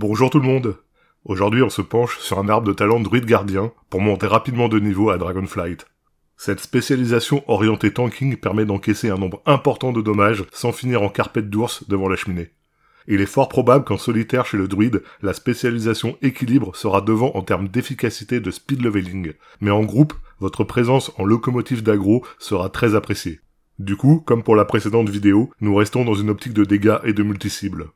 Bonjour tout le monde Aujourd'hui on se penche sur un arbre de talent druide gardien pour monter rapidement de niveau à Dragonflight. Cette spécialisation orientée tanking permet d'encaisser un nombre important de dommages sans finir en carpette d'ours devant la cheminée. Il est fort probable qu'en solitaire chez le druide, la spécialisation équilibre sera devant en termes d'efficacité de speed leveling, mais en groupe, votre présence en locomotive d'aggro sera très appréciée. Du coup, comme pour la précédente vidéo, nous restons dans une optique de dégâts et de multi-cibles.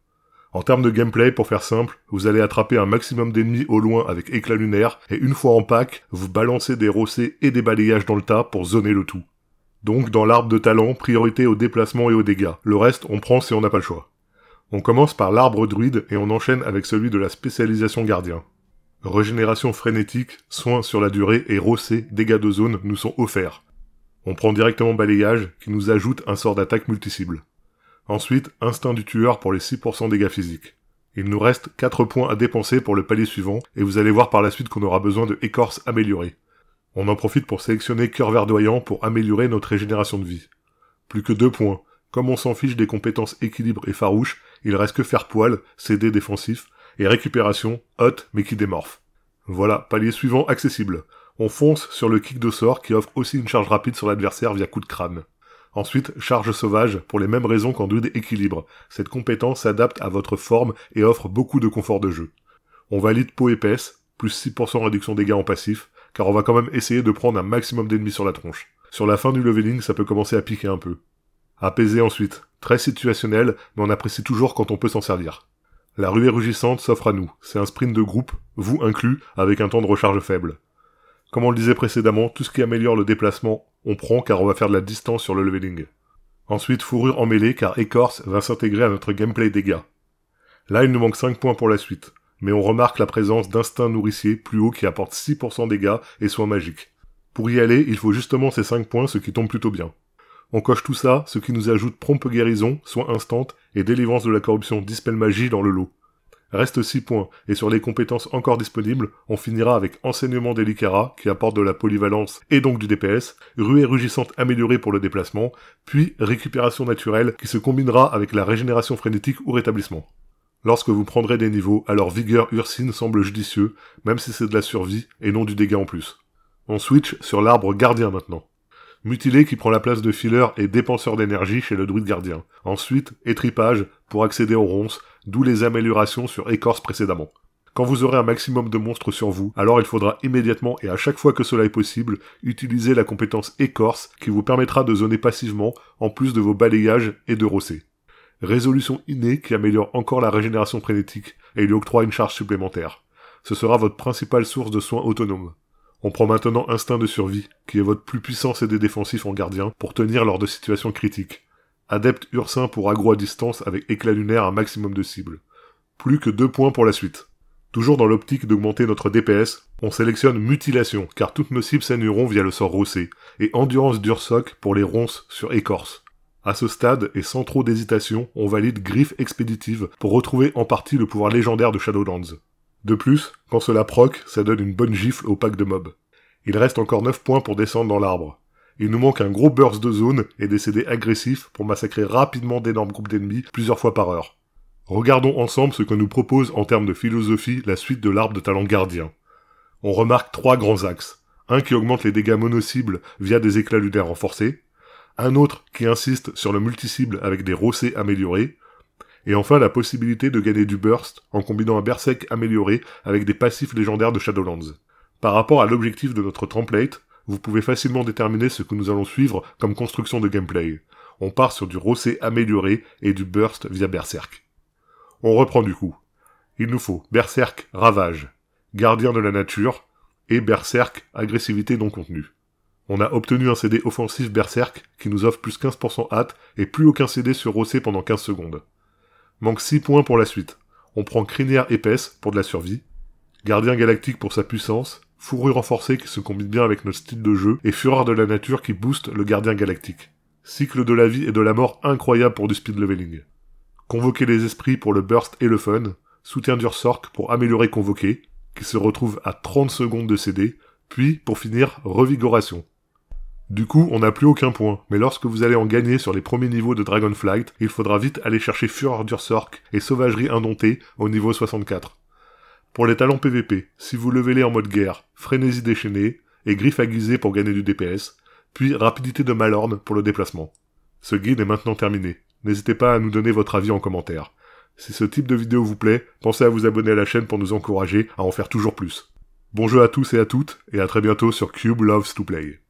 En termes de gameplay, pour faire simple, vous allez attraper un maximum d'ennemis au loin avec éclat lunaire, et une fois en pack, vous balancez des rossets et des balayages dans le tas pour zoner le tout. Donc, dans l'arbre de talent, priorité au déplacement et aux dégâts. Le reste, on prend si on n'a pas le choix. On commence par l'arbre druide et on enchaîne avec celui de la spécialisation gardien. Régénération frénétique, soins sur la durée et rossets, dégâts de zone nous sont offerts. On prend directement balayage qui nous ajoute un sort d'attaque multicible. Ensuite, instinct du tueur pour les 6% dégâts physiques. Il nous reste 4 points à dépenser pour le palier suivant, et vous allez voir par la suite qu'on aura besoin de écorce améliorée. On en profite pour sélectionner cœur verdoyant pour améliorer notre régénération de vie. Plus que 2 points. Comme on s'en fiche des compétences équilibre et farouche, il reste que faire poil, CD défensif, et récupération, Hot, mais qui démorphe. Voilà, palier suivant accessible. On fonce sur le kick de sort qui offre aussi une charge rapide sur l'adversaire via coup de crâne. Ensuite, charge sauvage, pour les mêmes raisons qu'en équilibre. Cette compétence s'adapte à votre forme et offre beaucoup de confort de jeu. On valide peau épaisse, plus 6% réduction des dégâts en passif, car on va quand même essayer de prendre un maximum d'ennemis sur la tronche. Sur la fin du leveling, ça peut commencer à piquer un peu. Apaisé ensuite, très situationnel, mais on apprécie toujours quand on peut s'en servir. La ruée rugissante s'offre à nous, c'est un sprint de groupe, vous inclus, avec un temps de recharge faible. Comme on le disait précédemment, tout ce qui améliore le déplacement, on prend car on va faire de la distance sur le leveling. Ensuite, fourrure en mêlée car écorce va s'intégrer à notre gameplay dégâts. Là, il nous manque 5 points pour la suite, mais on remarque la présence d'instinct nourricier plus haut qui apporte 6% dégâts et soins magiques. Pour y aller, il faut justement ces 5 points, ce qui tombe plutôt bien. On coche tout ça, ce qui nous ajoute prompte guérison, soins instantes et délivrance de la corruption dispel magie dans le lot. Reste 6 points, et sur les compétences encore disponibles, on finira avec Enseignement Delicera, qui apporte de la polyvalence et donc du DPS, Ruée Rugissante améliorée pour le déplacement, puis Récupération Naturelle, qui se combinera avec la Régénération Frénétique ou Rétablissement. Lorsque vous prendrez des niveaux, alors Vigueur Ursine semble judicieux, même si c'est de la survie et non du dégât en plus. On switch sur l'arbre gardien maintenant. Mutilé qui prend la place de filler et dépenseur d'énergie chez le druide gardien. Ensuite, étripage pour accéder aux ronces, d'où les améliorations sur écorce précédemment. Quand vous aurez un maximum de monstres sur vous, alors il faudra immédiatement et à chaque fois que cela est possible, utiliser la compétence écorce qui vous permettra de zoner passivement en plus de vos balayages et de rosser. Résolution innée qui améliore encore la régénération prénétique et lui octroie une charge supplémentaire. Ce sera votre principale source de soins autonome. On prend maintenant Instinct de survie, qui est votre plus puissant CD défensif en gardien pour tenir lors de situations critiques. Adepte Ursin pour agro à distance avec éclat lunaire un maximum de cibles. Plus que deux points pour la suite. Toujours dans l'optique d'augmenter notre DPS, on sélectionne Mutilation, car toutes nos cibles saigneront via le sort rossé, et Endurance d'Ursoc pour les ronces sur écorce. À ce stade, et sans trop d'hésitation, on valide Griffe Expéditive pour retrouver en partie le pouvoir légendaire de Shadowlands. De plus, quand cela proc, ça donne une bonne gifle au pack de mobs. Il reste encore 9 points pour descendre dans l'arbre. Il nous manque un gros burst de zone et des CD agressifs pour massacrer rapidement d'énormes groupes d'ennemis plusieurs fois par heure. Regardons ensemble ce que nous propose en termes de philosophie la suite de l'arbre de talent gardien. On remarque trois grands axes. Un qui augmente les dégâts monocibles via des éclats lunaires renforcés. Un autre qui insiste sur le multi-cible avec des rossés améliorés. Et enfin la possibilité de gagner du burst en combinant un berserk amélioré avec des passifs légendaires de Shadowlands. Par rapport à l'objectif de notre template, vous pouvez facilement déterminer ce que nous allons suivre comme construction de gameplay. On part sur du rossé amélioré et du burst via Berserk. On reprend du coup. Il nous faut Berserk Ravage, Gardien de la Nature, et Berserk Agressivité non contenue. On a obtenu un CD offensif Berserk qui nous offre plus 15% hâte et plus aucun CD sur rossé pendant 15 secondes. Manque 6 points pour la suite. On prend Crinière épaisse pour de la survie, Gardien galactique pour sa puissance, fourrure renforcée qui se combine bien avec notre style de jeu, et fureur de la nature qui booste le gardien galactique. Cycle de la vie et de la mort incroyable pour du speed leveling. Convoquer les esprits pour le burst et le fun, soutien d'Ursork pour améliorer convoquer, qui se retrouve à 30 secondes de CD, puis, pour finir, Revigoration. Du coup, on n'a plus aucun point, mais lorsque vous allez en gagner sur les premiers niveaux de Dragonflight, il faudra vite aller chercher Fureur d'Ursork et Sauvagerie Indomptée au niveau 64. Pour les talents PVP, si vous levez-les en mode guerre, frénésie déchaînée et griffe aiguisée pour gagner du DPS, puis rapidité de Malorne pour le déplacement. Ce guide est maintenant terminé. N'hésitez pas à nous donner votre avis en commentaire. Si ce type de vidéo vous plaît, pensez à vous abonner à la chaîne pour nous encourager à en faire toujours plus. Bon jeu à tous et à toutes, et à très bientôt sur Cube Loves to Play.